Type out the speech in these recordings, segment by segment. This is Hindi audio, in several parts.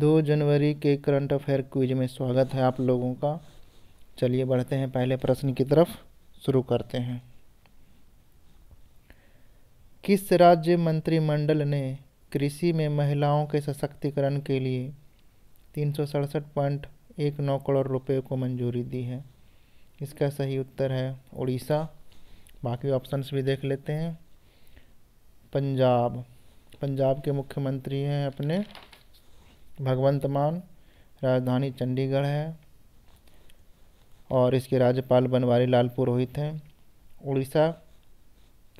दो जनवरी के करंट अफेयर क्विज में स्वागत है आप लोगों का चलिए बढ़ते हैं पहले प्रश्न की तरफ शुरू करते हैं किस राज्य मंत्रिमंडल ने कृषि में महिलाओं के सशक्तिकरण के लिए तीन सौ सड़सठ पॉइंट एक नौ करोड़ रुपए को मंजूरी दी है इसका सही उत्तर है उड़ीसा बाकी ऑप्शंस भी देख लेते हैं पंजाब पंजाब के मुख्यमंत्री हैं अपने भगवंत मान राजधानी चंडीगढ़ है और इसके राज्यपाल बनवारी लाल पुरोहित हैं उड़ीसा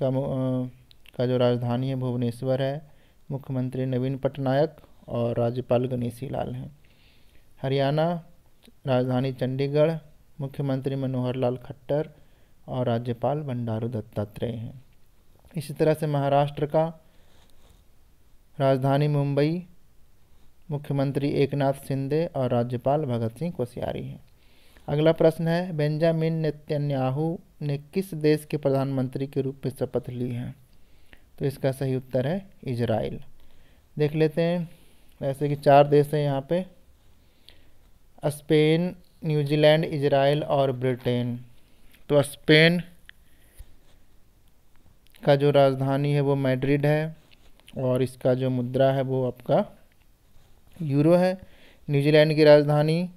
का का जो राजधानी है भुवनेश्वर है मुख्यमंत्री नवीन पटनायक और राज्यपाल गणेशी लाल हैं हरियाणा राजधानी चंडीगढ़ मुख्यमंत्री मनोहर लाल खट्टर और राज्यपाल बंडारू दत्तात्रेय हैं इसी तरह से महाराष्ट्र का राजधानी मुंबई मुख्यमंत्री एकनाथ शिंदे और राज्यपाल भगत सिंह कोश्यारी हैं अगला प्रश्न है बेंजामिन नेतन्याहू ने किस देश के प्रधानमंत्री के रूप में शपथ ली है तो इसका सही उत्तर है इजराइल देख लेते हैं ऐसे कि चार देश हैं यहाँ पे स्पेन न्यूजीलैंड इजराइल और ब्रिटेन तो स्पेन का जो राजधानी है वो मैड्रिड है और इसका जो मुद्रा है वो आपका यूरो है न्यूजीलैंड की राजधानी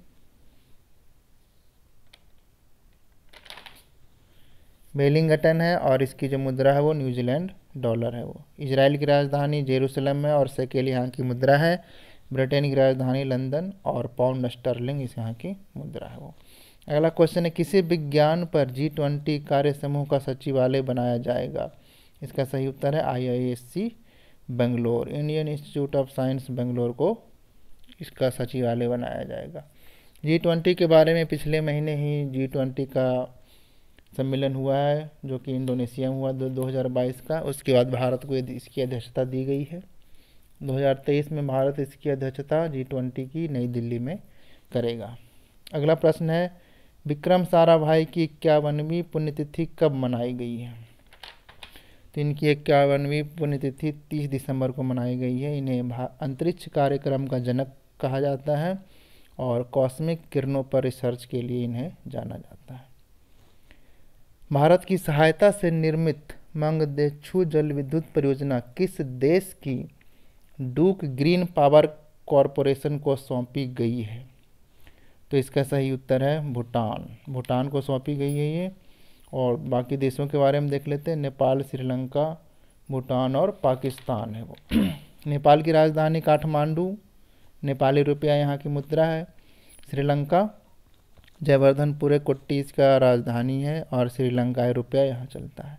बेलिंगटन है और इसकी जो मुद्रा है वो न्यूजीलैंड डॉलर है वो इसराइल की राजधानी जेरूसलम है और सेकेल यहाँ की मुद्रा है ब्रिटेन की राजधानी लंदन और पाउंड स्टर्लिंग इस यहाँ की मुद्रा है वो अगला क्वेश्चन है किसी विज्ञान पर जी ट्वेंटी कार्य समूह का सचिवालय बनाया जाएगा इसका सही उत्तर है C Bangalore Indian Institute of Science Bangalore को इसका सचिवालय बनाया जाएगा जी ट्वेंटी के बारे में पिछले महीने ही जी ट्वेंटी का सम्मेलन हुआ है जो कि इंडोनेशिया में हुआ दो हज़ार बाईस का उसके बाद भारत को इसकी अध्यक्षता दी गई है 2023 में भारत इसकी अध्यक्षता जी ट्वेंटी की नई दिल्ली में करेगा अगला प्रश्न है विक्रम साराभाई की इक्यावनवीं पुण्यतिथि कब मनाई गई है तो इनकी इक्यावनवीं पुण्यतिथि 30 दिसंबर को मनाई गई है इन्हें अंतरिक्ष कार्यक्रम का जनक कहा जाता है और कॉस्मिक किरणों पर रिसर्च के लिए इन्हें जाना जाता है भारत की सहायता से निर्मित मंगदेछु जल विद्युत परियोजना किस देश की डूक ग्रीन पावर कॉरपोरेशन को सौंपी गई है तो इसका सही उत्तर है भूटान भूटान को सौंपी गई है ये और बाकी देशों के बारे में देख लेते हैं नेपाल श्रीलंका भूटान और पाकिस्तान है वो नेपाल की राजधानी काठमांडू नेपाली रुपया यहाँ की मुद्रा है श्रीलंका जयवर्धन पूरे कोट्टीस का राजधानी है और श्रीलंकाई रुपया यहाँ चलता है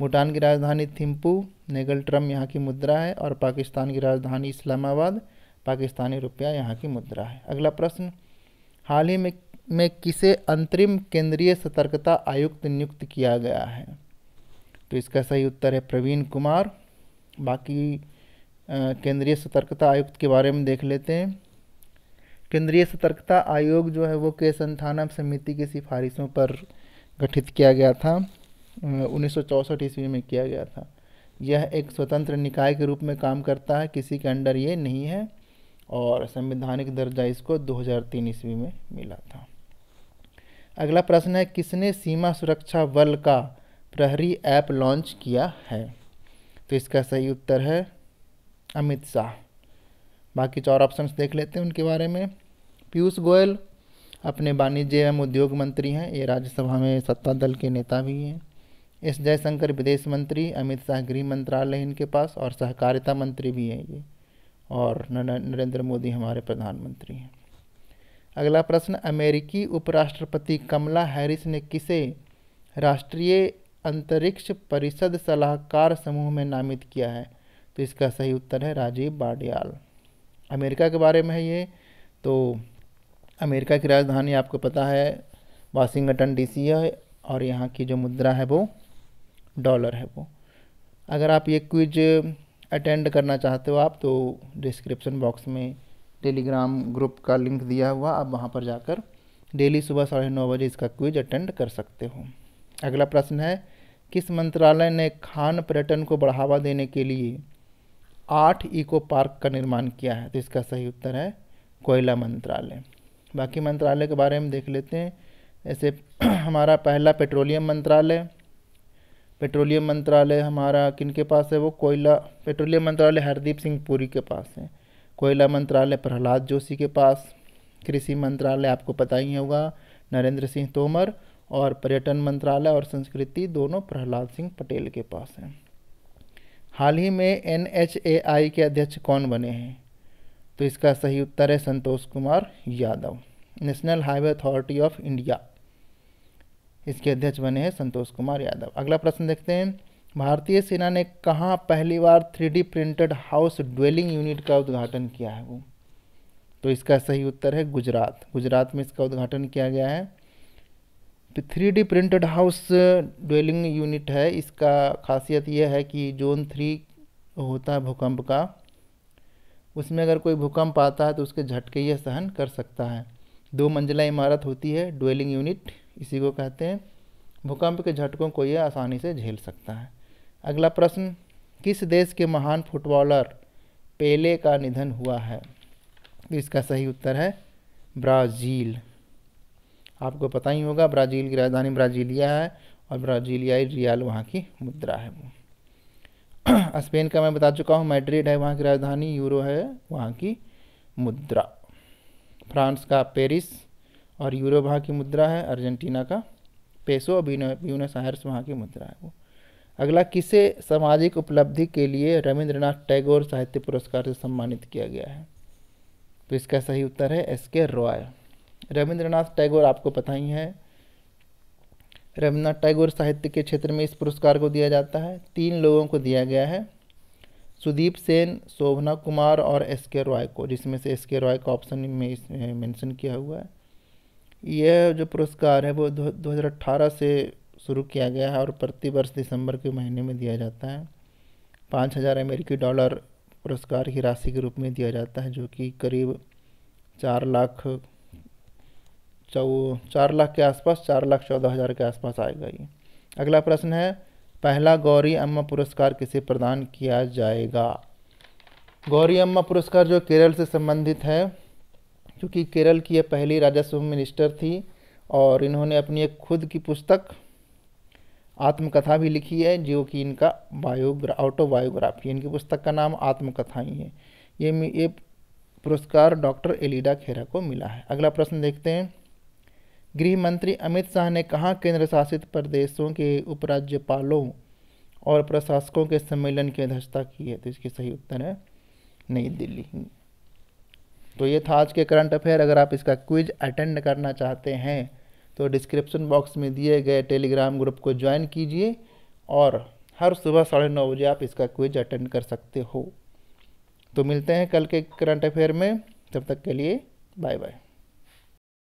भूटान की राजधानी थिम्पू नेगल ट्रम यहाँ की मुद्रा है और पाकिस्तान की राजधानी इस्लामाबाद पाकिस्तानी रुपया यहाँ की मुद्रा है अगला प्रश्न हाल ही में में किसे अंतरिम केंद्रीय सतर्कता आयुक्त नियुक्त किया गया है तो इसका सही उत्तर है प्रवीण कुमार बाकी केंद्रीय सतर्कता आयुक्त के बारे में देख लेते हैं केंद्रीय सतर्कता आयोग जो है वो के संथाना समिति की सिफारिशों पर गठित किया गया था उन्नीस ईस्वी में किया गया था यह एक स्वतंत्र निकाय के रूप में काम करता है किसी के अंडर ये नहीं है और संवैधानिक दर्जा इसको 2003 ईस्वी में मिला था अगला प्रश्न है किसने सीमा सुरक्षा बल का प्रहरी ऐप लॉन्च किया है तो इसका सही उत्तर है अमित शाह बाकी चार ऑप्शंस देख लेते हैं उनके बारे में पीयूष गोयल अपने वाणिज्य एवं उद्योग मंत्री हैं ये राज्यसभा में सत्ता दल के नेता भी हैं एस जयशंकर विदेश मंत्री अमित शाह गृह मंत्रालय इनके पास और सहकारिता मंत्री भी हैं ये और नरेंद्र मोदी हमारे प्रधानमंत्री हैं अगला प्रश्न अमेरिकी उपराष्ट्रपति कमला हैरिस ने किसे राष्ट्रीय अंतरिक्ष परिषद सलाहकार समूह में नामित किया है तो इसका सही उत्तर है राजीव बाडियाल अमेरिका के बारे में है ये तो अमेरिका की राजधानी आपको पता है वाशिंगटन डीसी है और यहाँ की जो मुद्रा है वो डॉलर है वो अगर आप ये क्विज अटेंड करना चाहते हो आप तो डिस्क्रिप्शन बॉक्स में टेलीग्राम ग्रुप का लिंक दिया हुआ आप वहाँ पर जाकर डेली सुबह साढ़े नौ बजे इसका क्विज अटेंड कर सकते हो अगला प्रश्न है किस मंत्रालय ने खान पर्यटन को बढ़ावा देने के लिए आठ इको पार्क का निर्माण किया है तो इसका सही उत्तर है कोयला मंत्रालय बाकी मंत्रालय के बारे में देख लेते हैं ऐसे हमारा पहला पेट्रोलियम मंत्रालय पेट्रोलियम मंत्रालय हमारा किन के पास है वो कोयला पेट्रोलियम मंत्रालय हरदीप सिंह पुरी के पास है कोयला मंत्रालय प्रहलाद जोशी के पास कृषि मंत्रालय आपको पता ही होगा नरेंद्र सिंह तोमर और पर्यटन मंत्रालय और संस्कृति दोनों प्रहलाद सिंह पटेल के पास हैं हाल ही में एन के अध्यक्ष कौन बने हैं तो इसका सही उत्तर है Santosh Kumar Yadav National Highway Authority of India इसके अध्यक्ष बने हैं संतोष कुमार यादव अगला प्रश्न देखते हैं भारतीय सेना ने कहाँ पहली बार three printed house dwelling unit का उद्घाटन किया है वो तो इसका सही उत्तर है गुजरात गुजरात में इसका उद्घाटन किया गया है तो three D printed house dwelling unit है इसका खासियत यह है कि जोन थ्री होता है भूकंप का उसमें अगर कोई भूकंप आता है तो उसके झटके यह सहन कर सकता है दो मंजिला इमारत होती है डवेलिंग यूनिट इसी को कहते हैं भूकंप के झटकों को यह आसानी से झेल सकता है अगला प्रश्न किस देश के महान फुटबॉलर पेले का निधन हुआ है इसका सही उत्तर है ब्राज़ील आपको पता ही होगा ब्राज़ील की राजधानी ब्राज़ीलिया है और ब्राज़ीलियाई रियाल वहाँ की मुद्रा है वो स्पेन का मैं बता चुका हूँ मैड्रिड है वहाँ की राजधानी यूरो है वहाँ की मुद्रा फ्रांस का पेरिस और यूरो वहाँ की मुद्रा है अर्जेंटीना का पेसो और ब्यूनस आयर्स वहाँ की मुद्रा है वो अगला किसे सामाजिक उपलब्धि के लिए रविंद्रनाथ टैगोर साहित्य पुरस्कार से सम्मानित किया गया है तो इसका सही उत्तर है एस के रॉय रविंद्रनाथ टैगोर आपको पता ही है रविन्द्रनाथ टैगोर साहित्य के क्षेत्र में इस पुरस्कार को दिया जाता है तीन लोगों को दिया गया है सुदीप सेन शोभना कुमार और एस के रॉय को जिसमें से एस के रॉय का ऑप्शन में इस मेंशन किया हुआ है यह जो पुरस्कार है वो दो हज़ार अट्ठारह से शुरू किया गया है और प्रतिवर्ष दिसंबर के महीने में दिया जाता है पाँच हज़ार अमेरिकी डॉलर पुरस्कार की राशि के रूप में दिया जाता है जो कि करीब चार लाख चौ चार लाख के आसपास चार लाख चौदह हज़ार के आसपास आएगा ये अगला प्रश्न है पहला गौरी अम्मा पुरस्कार किसे प्रदान किया जाएगा गौरी अम्मा पुरस्कार जो केरल से संबंधित है क्योंकि केरल की यह पहली राजस्व मिनिस्टर थी और इन्होंने अपनी एक खुद की पुस्तक आत्मकथा भी लिखी है जो कि इनका बायोग्रा ऑटोबायोग्राफी इनकी पुस्तक का नाम आत्मकथा ही है ये ये पुरस्कार डॉक्टर एलिडा खेरा को मिला है अगला प्रश्न देखते हैं गृह मंत्री अमित शाह ने कहा केंद्र शासित प्रदेशों के उपराज्यपालों और प्रशासकों के सम्मेलन की अध्यक्षता की है तो इसकी सही उत्तर है नई दिल्ली तो ये था आज के करंट अफेयर अगर आप इसका क्विज अटेंड करना चाहते हैं तो डिस्क्रिप्शन बॉक्स में दिए गए टेलीग्राम ग्रुप को ज्वाइन कीजिए और हर सुबह साढ़े नौ बजे आप इसका क्विज अटेंड कर सकते हो तो मिलते हैं कल के करंट अफेयर में तब तक के लिए बाय बाय